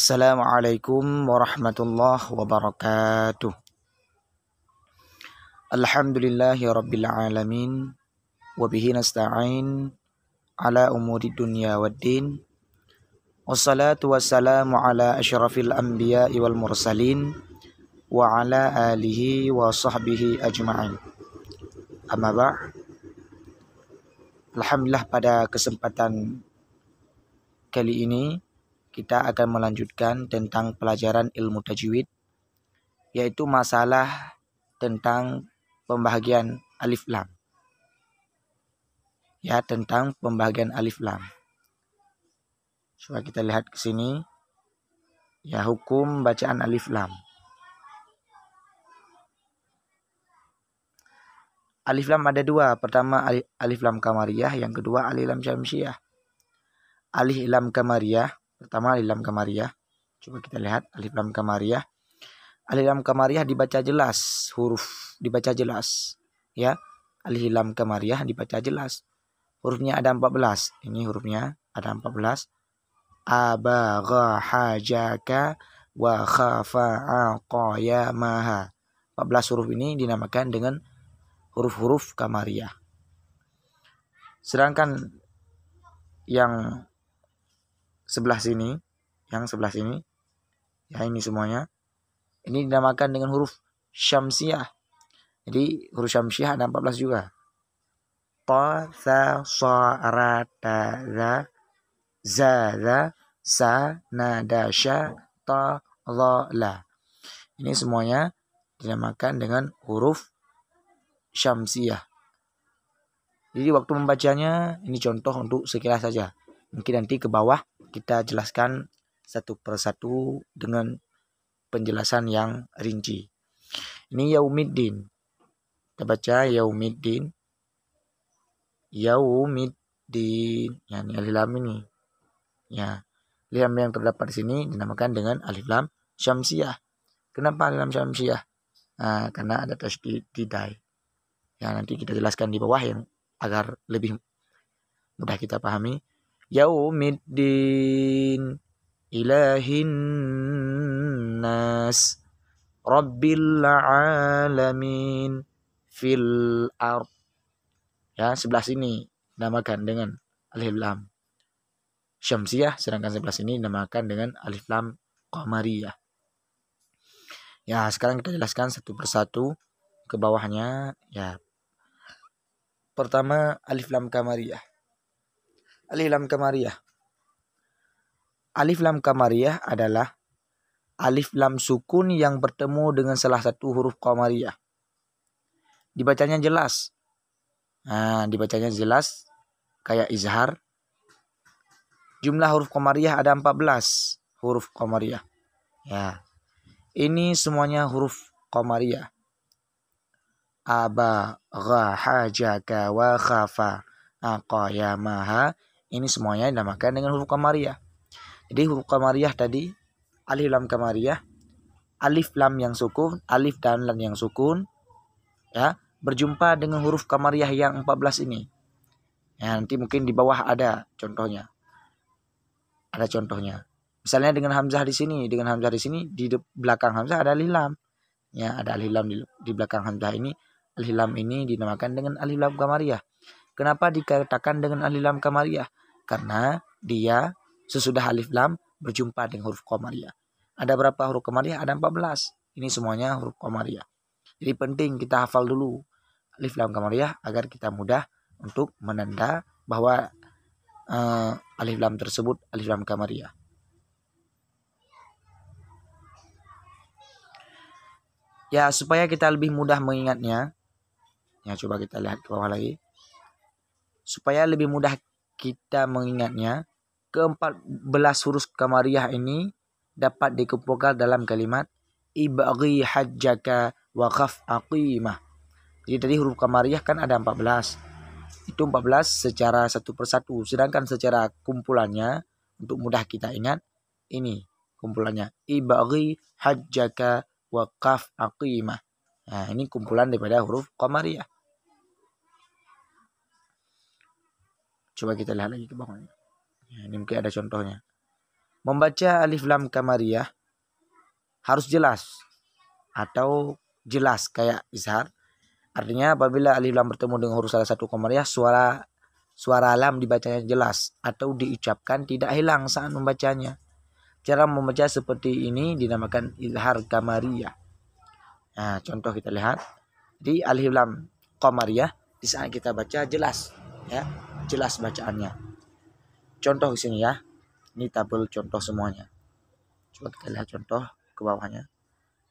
السلام عليكم ورحمة الله وبركاته الحمد لله رب العالمين وبه نستعين على أمور الدنيا والدين والصلاة والسلام على أشرف الأنبياء والمرسلين وعلى آله وصحبه أجمعين أما بعد الحمد لله pada kesempatan kali ini kita akan melanjutkan tentang pelajaran ilmu tajwid yaitu masalah tentang pembahagian alif lam. Ya, tentang pembahagian alif lam. Coba kita lihat ke sini. Ya, hukum bacaan alif lam. Alif lam ada dua. Pertama alif, lam kamariah, yang kedua alif lam syamsiyah. Alif lam kamariah. Pertama alif lam kamariah. Coba kita lihat alif lam kamariah. Alif lam kamariah dibaca jelas, huruf dibaca jelas. Ya, alif lam kamariah dibaca jelas. Hurufnya ada 14. Ini hurufnya ada 14. Aba gha hajaka wa aqaya maha. 14 huruf ini dinamakan dengan huruf-huruf kamariah. Sedangkan yang sebelah sini, yang sebelah sini, ya ini semuanya. Ini dinamakan dengan huruf syamsiah. Jadi huruf syamsiah ada 14 juga. Ta, sa, sa, ra, ta, za, za, za, sa, na, da, sya, ta, la, la. Ini semuanya dinamakan dengan huruf syamsiah. Jadi waktu membacanya ini contoh untuk sekilas saja. Mungkin nanti ke bawah kita jelaskan satu persatu dengan penjelasan yang rinci. Ini Yaumiddin. Kita baca Yaumiddin. Yaumiddin. Ya, ini alif lam ini. Ya. Alif lam yang terdapat di sini dinamakan dengan alif lam syamsiah. Kenapa alif lam syamsiah? Nah, karena ada tasdid tidai. Ya, nanti kita jelaskan di bawah yang agar lebih mudah kita pahami yaumiddin ilahin nas rabbil alamin fil ar ya sebelah sini namakan dengan alif lam syamsiah sedangkan sebelah sini namakan dengan alif lam qamariyah ya sekarang kita jelaskan satu persatu ke bawahnya ya pertama alif lam qamariyah Alif Lam Kamariyah. Alif Lam Kamariyah adalah alif lam sukun yang bertemu dengan salah satu huruf qamariyah. Dibacanya jelas. Nah, dibacanya jelas kayak izhar. Jumlah huruf qamariyah ada 14 huruf qamariyah. Ya. Ini semuanya huruf qamariyah. Aba, gha, hajaka, wa, khafa, ya, maha, ini semuanya dinamakan dengan huruf kamariah Jadi huruf kamariah tadi alif lam kamariah alif lam yang sukun, alif dan lam yang sukun ya, berjumpa dengan huruf kamariah yang 14 ini. Ya, nanti mungkin di bawah ada contohnya. Ada contohnya. Misalnya dengan hamzah di sini, dengan hamzah di sini di belakang hamzah ada alif lam. Ya, ada alif lam di, di belakang hamzah ini. Alif lam ini dinamakan dengan alif lam kamariah Kenapa dikatakan dengan alif lam kamariah karena dia sesudah alif lam berjumpa dengan huruf komariah. Ada berapa huruf komariah? Ada 14. Ini semuanya huruf komariah. Jadi penting kita hafal dulu alif lam komariah agar kita mudah untuk menanda bahwa uh, alif lam tersebut alif lam komariah. Ya, supaya kita lebih mudah mengingatnya. Ya, coba kita lihat ke bawah lagi. Supaya lebih mudah kita mengingatnya, keempat belas huruf kamariah ini dapat dikumpulkan dalam kalimat ibaghi hajjaka wa khaf aqimah. Jadi tadi huruf kamariah kan ada empat belas Itu empat belas secara satu persatu. Sedangkan secara kumpulannya untuk mudah kita ingat ini kumpulannya ibaghi hajjaka wa qaf aqimah. Nah, ini kumpulan daripada huruf kamariah Coba kita lihat lagi ke bawahnya, Ya, ini mungkin ada contohnya. Membaca alif lam kamariyah harus jelas atau jelas kayak izhar. Artinya apabila alif lam bertemu dengan huruf salah satu kamariyah suara suara lam dibacanya jelas atau diucapkan tidak hilang saat membacanya. Cara membaca seperti ini dinamakan izhar kamariyah. Nah, contoh kita lihat. Jadi alif lam kamariyah di saat kita baca jelas ya jelas bacaannya. Contoh di sini ya. Ini tabel contoh semuanya. Coba kita lihat contoh ke bawahnya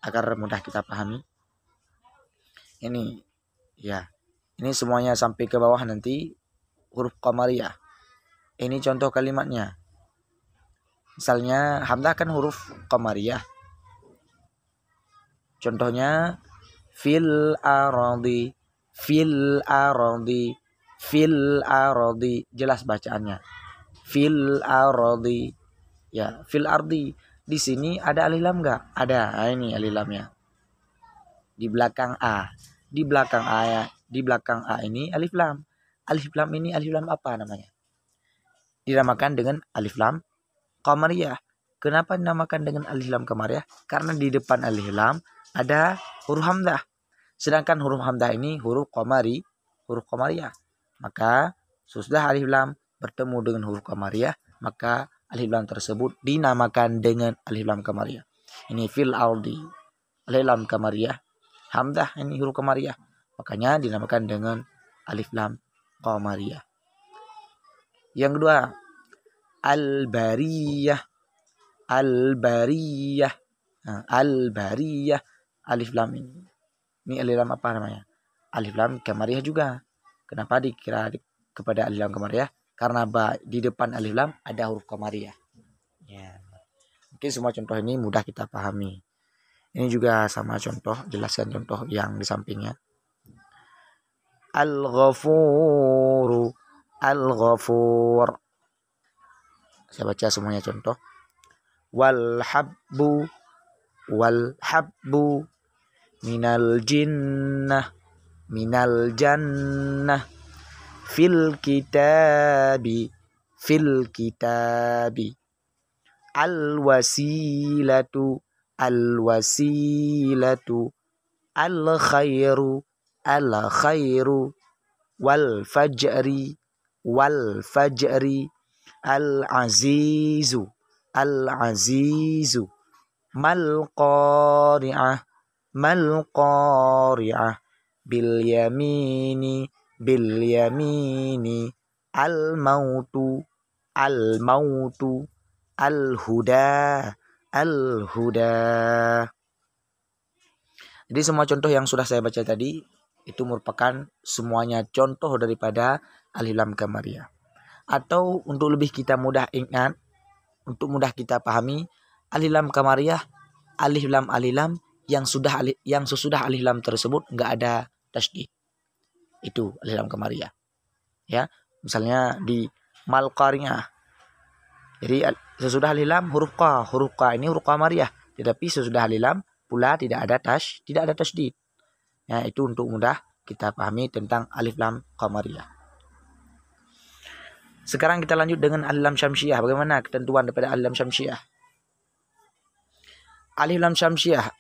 agar mudah kita pahami. Ini ya. Ini semuanya sampai ke bawah nanti huruf qamariyah. Ini contoh kalimatnya. Misalnya hamzah kan huruf qamariyah. Contohnya fil ardi fil ardi fil ardi jelas bacaannya fil ardi ya fil ardi di sini ada alif lam enggak ada nah, ini alif lamnya di belakang a di belakang a ya. di belakang a ini alif lam alif lam ini alif lam apa namanya dinamakan dengan alif lam qamariyah kenapa dinamakan dengan alif lam qamariyah karena di depan alif lam ada huruf hamzah sedangkan huruf hamzah ini huruf qamari huruf qamariyah maka sesudah alif lam bertemu dengan huruf kamariah maka alif lam tersebut dinamakan dengan alif lam kamariah. Ini fil aldi. Alif lam kamariah, Hamdah ini huruf kamariah Makanya dinamakan dengan alif lam kamariah. Yang kedua, al-bariyah. Al-bariyah. Nah, al-bariyah alif lam ini. Ini alif lam apa namanya? Alif lam kamariah juga. Kenapa dikira kepada alif lam ya Karena ba di depan alif lam ada huruf komariah. Ya. Mungkin semua contoh ini mudah kita pahami. Ini juga sama contoh, jelaskan contoh yang di sampingnya. Al-Ghafuru Al-Ghafur Saya baca semuanya contoh Wal-Habbu Wal-Habbu Minal Jinnah minal jannah fil kitabi fil kitabi al wasilatu al wasilatu al khairu al khairu wal fajri wal fajri al azizu al azizu mal qari'ah mal qari'ah bil yamini bil yamini al mautu al mautu al huda al huda jadi semua contoh yang sudah saya baca tadi itu merupakan semuanya contoh daripada al-hilam kamaria atau untuk lebih kita mudah ingat untuk mudah kita pahami al-hilam kamariyah al-hilam al-hilam yang sudah yang sesudah al-hilam tersebut nggak ada tasdih. Itu al-hilal kamariyah. Ya, misalnya di mal qarinah. Jadi sesudah al huruf qa, huruf qa ini huruf kamaria Tetapi sesudah al pula tidak ada tas tidak ada tasdih. Ya, itu untuk mudah kita pahami tentang alif lam qamariyah. Sekarang kita lanjut dengan alif syamsiah. Bagaimana ketentuan daripada alif syamsiah? Alif lam syamsiah.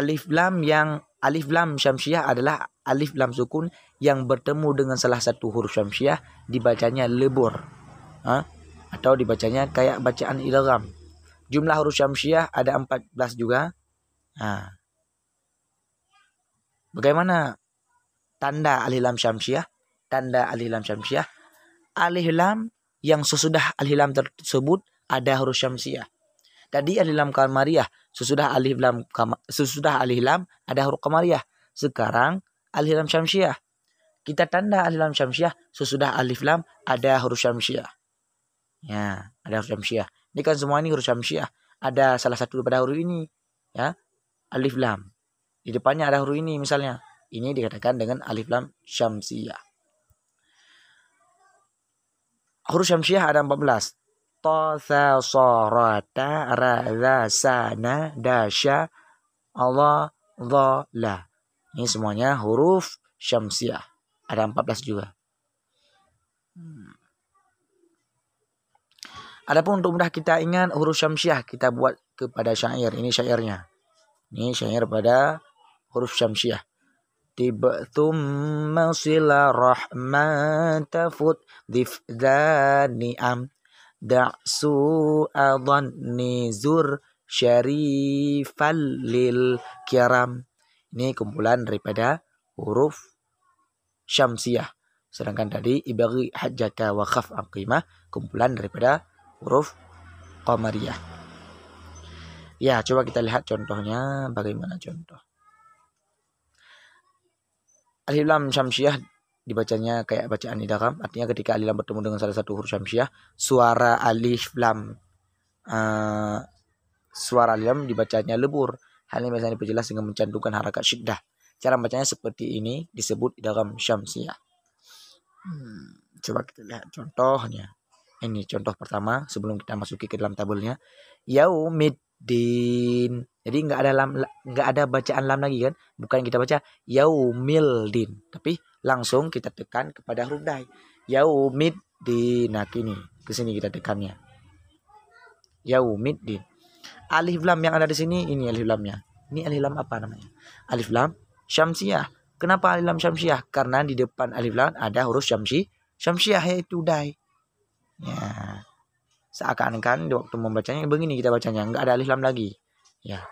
Alif lam yang alif lam syamsiah adalah alif lam sukun yang bertemu dengan salah satu huruf syamsiah dibacanya lebur ha? atau dibacanya kayak bacaan ilham jumlah huruf syamsiah ada 14 juga ha. bagaimana tanda alif lam syamsiah tanda alif lam syamsiah alif lam yang sesudah alif lam tersebut ada huruf syamsiah Tadi alif lam kamariah. Sesudah alif lam kam, sesudah alif lam ada huruf kamariah. Sekarang alif lam syamsiah. Kita tanda alif lam syamsiah sesudah alif lam ada huruf syamsiah. Ya, ada huruf syamsiah. Ini kan semua ini huruf syamsiah. Ada salah satu pada huruf ini, ya. Alif lam. Di depannya ada huruf ini misalnya. Ini dikatakan dengan alif lam syamsiah. Huruf syamsiah ada 14 tasa sorata raza sana dasya Allah la. Ini semuanya huruf syamsiah. Ada 14 juga. Hmm. Adapun untuk mudah kita ingat huruf syamsiah kita buat kepada syair. Ini syairnya. Ini syair pada huruf syamsiah. Tiba thumma sila rahman tafut am. Da'su adhanni zur syarifal lil kiram. Ini kumpulan daripada huruf syamsiyah. Sedangkan tadi ibagi hajjaka wa khaf aqimah kumpulan daripada huruf qamariyah. Ya, coba kita lihat contohnya bagaimana contoh. Alif lam syamsiyah dibacanya kayak bacaan idgham artinya ketika alif lam bertemu dengan salah satu huruf syamsiah suara alif lam uh, suara alif lam dibacanya lebur hal ini biasanya diperjelas dengan mencantumkan harakat syiddah cara bacanya seperti ini disebut idgham syamsiah hmm, coba kita lihat contohnya ini contoh pertama sebelum kita masuki ke dalam tabelnya yaumid din. Jadi nggak ada lam nggak ada bacaan lam lagi kan? Bukan kita baca yaumil din, tapi langsung kita tekan kepada huruf dai. Yaumid din. Nah, ini ke sini kita tekannya. Yaumid din. Alif lam yang ada di sini ini alif lamnya. Ini alif lam apa namanya? Alif lam syamsiah. Kenapa alif lam syamsiah? Karena di depan alif lam ada huruf syamsi syamsiah yaitu dai. Ya seakan-akan di waktu membacanya begini kita bacanya nggak ada alif lam lagi ya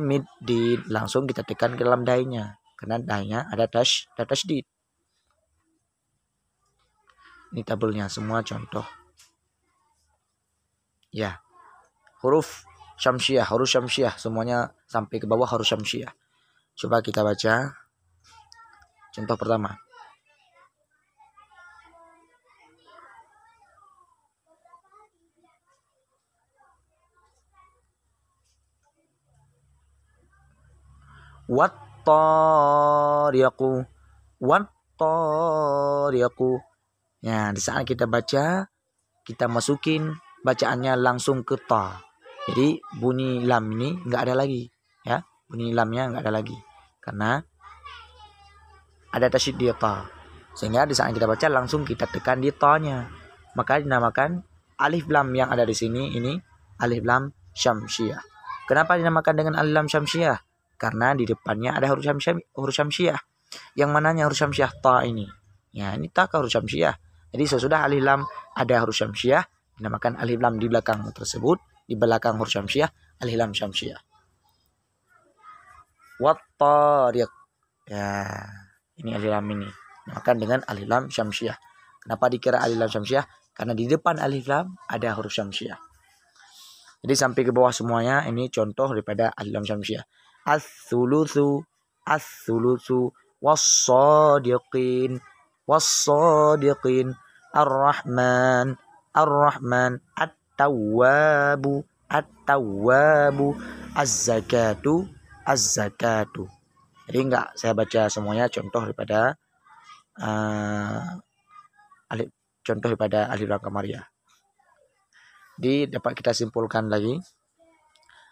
mid di langsung kita tekan ke dalam dainya karena dainya ada dash ada dash di ini tabelnya semua contoh ya huruf syamsiah huruf syamsiah semuanya sampai ke bawah huruf syamsiah coba kita baca contoh pertama wat tariqu ya di saat kita baca kita masukin bacaannya langsung ke ta jadi bunyi lam ini nggak ada lagi ya bunyi lamnya nggak ada lagi karena ada tasyid di ta sehingga di saat kita baca langsung kita tekan di ta-nya maka dinamakan alif lam yang ada di sini ini alif lam syamsiyah kenapa dinamakan dengan alif lam syamsiyah karena di depannya ada huruf syamsiah, huruf syamsiah. Yang mananya huruf syamsiah ta ini? Ya, ini ta ke huruf syamsiah. Jadi sesudah alif lam ada huruf syamsiah dinamakan alif lam di belakang tersebut, di belakang huruf syamsiah alif lam syamsiah. Wattariq. Ya, ini alif lam ini. Dinamakan dengan alif lam syamsiah. Kenapa dikira alif lam syamsiah? Karena di depan alif lam ada huruf syamsiah. Jadi sampai ke bawah semuanya ini contoh daripada alif lam syamsiah as-sulusu as-sulusu was-sadiqin was-sadiqin ar-rahman ar-rahman at-tawwabu at-tawwabu az-zakatu az-zakatu jadi enggak saya baca semuanya contoh daripada uh, alif contoh daripada alif lam kamariyah jadi dapat kita simpulkan lagi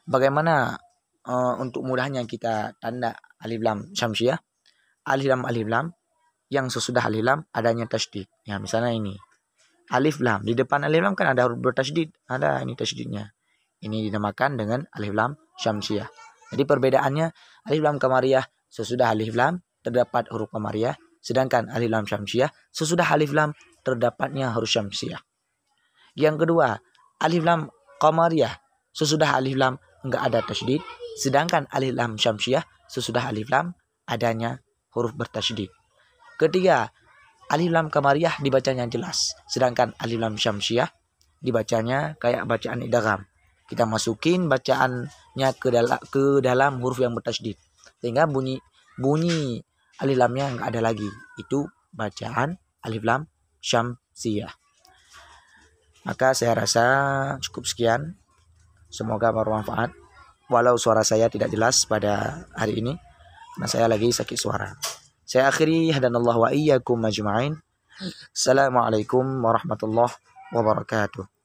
bagaimana Eh, untuk mudahnya kita tanda alif lam syamsiah ya. alif lam alif lam yang sesudah alif lam adanya tasydid ya misalnya ini alif lam di depan alif lam kan ada huruf bertasydid ada ini tasydidnya ini dinamakan dengan alif lam syamsiah ya. jadi perbedaannya alif lam kamariah sesudah alif lam terdapat huruf kamariah sedangkan alif lam syamsiah ya, sesudah alif lam terdapatnya huruf syamsiah yang kedua alif lam kamariah sesudah alif lam enggak ada tasydid Sedangkan alif lam syamsiah sesudah alif lam adanya huruf bertasydid. Ketiga, alif lam kamariyah dibacanya jelas, sedangkan alif lam syamsiah dibacanya kayak bacaan idgham. Kita masukin bacaannya ke dalam ke dalam huruf yang bertasydid sehingga bunyi bunyi alif lamnya nggak ada lagi. Itu bacaan alif lam syamsiah. Maka saya rasa cukup sekian. Semoga bermanfaat walau suara saya tidak jelas pada hari ini karena saya lagi sakit suara. Saya akhiri hadanallahu wa iyyakum majma'in. Assalamualaikum warahmatullahi wabarakatuh.